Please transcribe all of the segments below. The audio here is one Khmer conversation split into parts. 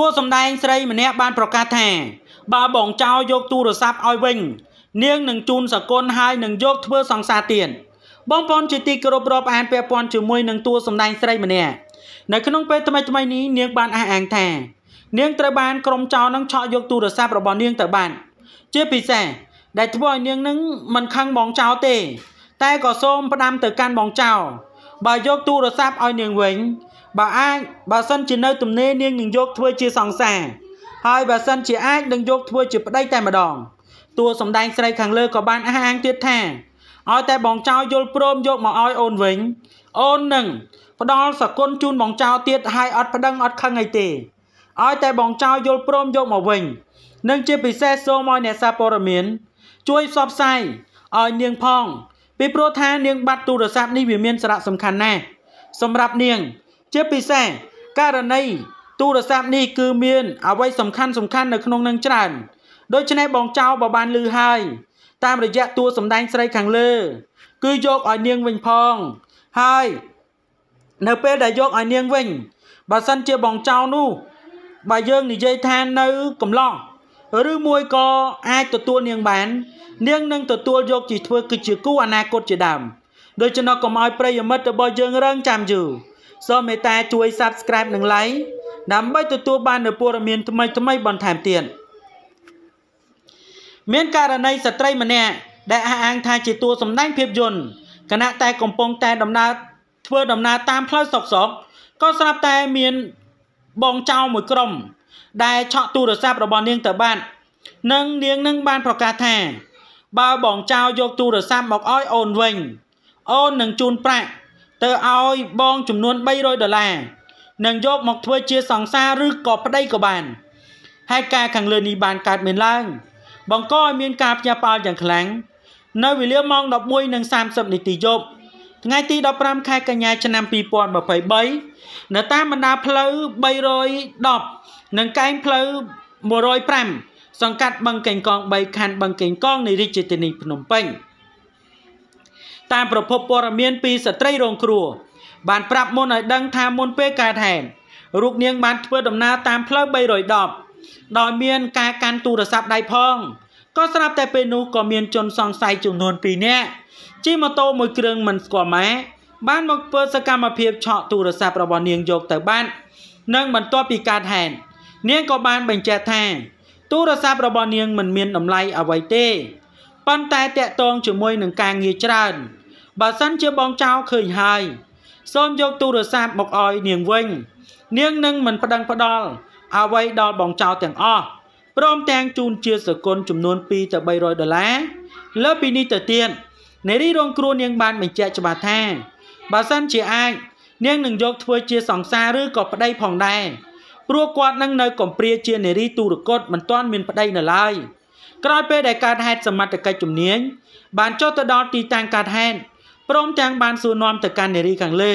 តួសម្ដែងស្រីម្នាក់បានប្រកាសថាបើបងចៅយកទូរស័ព្ទឲ្យវិញនាងនឹងជូនសគុណហើយនឹងយកធ្វើសង្សារទៀតបងប្អូនជាទីគោរពរាប់អានពាក់ព័ន្ធជាមួយនឹងតួសម្ដែងស្រីម្នាក់នៅក្នុងពេលថ្មីថ្មីនេះនាងបានអះអាងថានាងត្រូវបានក្រុមចៅនឹងឆក់យកទូរស័ព្ទរបស់នាងទៅបាន ជាពិសេស ដែលធ្វើឲ្យនាងនឹងមិនខឹងបងចៅទេ តែក៏សូមផ្ដាំទៅកាន់បងចៅបើយកទូរស័ព្ទឲ្យនាងវិញបើអាចបើសិនជានៅទំនេរនាងនឹងយកធ្វើជាសង្សារហើយបើសិនជាអាចនឹងយក ធ្វើជាប្តី តែម្ដងតួសម្ដែងស្រីខាងលើក៏បានអះអាងទៀតថាឲ្យតែបងចៅយល់ព្រមយកមកឲ្យអូនវិញ អូននឹង ផ្ដល់សគុណជូនបងចៅទៀតហើយអត់ប្តឹងអត់ខឹងអីទេឲ្យតែបងចៅយល់ព្រមយកមកវិញនឹងជាពិសេសសូមឲ្យអ្នកសារព័ត៌មាន ជួយផ្សព្វផ្សាយឲ្យនាងផងពីព្រោះថានាងបាត់ទូរស័ព្ទនេះវាមានសារៈសំខាន់ណាស់សម្រាប់នាងជាពិសេសករណីទូរស័ព្ទនេះគឺមានអ្វីសំខាន់សំខាន់នៅក្នុងនឹងច្រើនដូច្នេះបងចៅបើបានលឺហើយតាមរយៈតួសម្ដែងស្រីខាងលើ គឺយកឲ្យនាងវិញផងហើយនៅពេលដែលយកឲ្យនាងវិញបើសិនជាបងចៅនោះបើយើងនិយាយថានៅកំឡោះឬមួយក៏អាចទទួលនាងបាននាងនឹងទទួលយកជាធ្វើគឺជាគូអនាគតជាដើមដូច្នោះកុំឲ្យប្រិយមិត្តរបស់យើងរងចាំយូរសូមមេត្តាជួយ Subscribe និង Like ដើម្បីទទួលបាននូវព័ត៌មានថ្មីថ្មីបន្ថែមទៀតមានករណីស្ត្រីម្នាក់ដែលអះអាងថាជាតួសម្ដែងភាពយន្តគណៈតែកំពុងតែដំណើរធ្វើដំណើរតាមផ្លូវសុកសុកក៏ស្រាប់តែមានបងចៅមួយក្រុម ដែលឆក់ទូរស័ព្ទរបស់នាងទៅបាត់និងនាងនឹងបានប្រកាសថា បើបងចៅយកទូរស័ព្ទមកឲ្យអូនវិញអូននឹងជូនប្រាក់ទៅឲ្យបងចំនួន300ដុល្លារនឹងយកមកធ្វើជាសង្សារឬក៏ប្តីក៏បានហើយការខាងលើនេះបានកើតមានឡើង បង្កឲ្យមាន ការផ្ញើផ្អើលយ៉ាងខ្លាំងនៅវេលាម៉ោង11:30នាទីយប់ថ្ងៃទី15ខែកញ្ញាឆ្នាំ2023នៅតាមបណ្ដាផ្លូវ310និងកែងផ្លូវ105សង្កាត់បឹងកេងកង3ខណ្ឌបឹងកេងកងនៃរាជធានីភ្នំពេញ។តាមប្រភពព័ត៌មានពីស្ត្រីរងគ្រោះបានប្រាប់មុនឲ្យដឹងថាមុនពេលកើតហេតុរូបនាង បានធ្វើដំណើរតាមផ្លូវ310ដោយមានការកាន់ទូរស័ព្ទដៃផងក៏ស្រាប់តែពេលនោះក៏មាន ជនសង្ស័យចំនួន2នាក់ជិះម៉ូតូមួយគ្រឿងមិនស្គាល់ម៉ែបានមកធ្វើសកម្មភាពឆក់ទូរស័ព្ទរបស់នាងយកទៅបាត់និងបន្ទាប់ពីកើតហេតុនាងក៏បានបញ្ជាក់ថាទូរស័ព្ទរបស់នាងមិនមានតម្លៃអ្វីទេប៉ុន្តែតកតងជាមួយនឹងការងារច្រើនបើសិនជាបងចៅឃើញហើយ សូមយកទូរស័ព្ទមកឲ្យនាងវិញ នាងនឹងមិនប្តឹងផ្តល់អ្វីដល់បងចៅទាំងអស់ព្រមទាំងជូនជាសកុនចំនួន2ទៅ300ដុល្លារលើពីនេះទៅទៀតនារីរងគ្រោះនាងបានបញ្ជាក់ច្បាស់ថាបើសិនជាអាចនាងនឹងយកធ្វើជាសង្សារឬក៏ប្តីផងដែរព្រោះគាត់នឹងនៅកំព្រាជានារីទូរគតមិនទាន់មានប្តីនៅឡើយ។ក្រោយពេលដែលកើតហេតុសមត្ថកិច្ចជំនាញបានចុះទៅដល់ទីតាំងកើតហេតុព្រមទាំងបានសួរនាំទៅកាន់នារីខាងលើ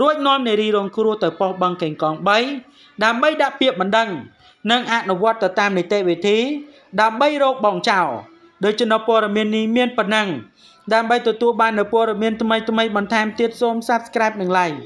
រួចនាំនារីរងគ្រោះទៅប៉ុស្តិ៍បឹងកេងកង3ដើម្បីដាក់ពាក្យបណ្ដឹងនិងអនុវត្តទៅតាមនីតិវិធីដើម្បីរកបងចៅដោយជំនុំព័ត៌មាននេះមានប៉ុណ្ណឹងដើម្បីទទួលបាននូវព័ត៌មានថ្មីៗបន្ថែមទៀតសូម Subscribe និង Like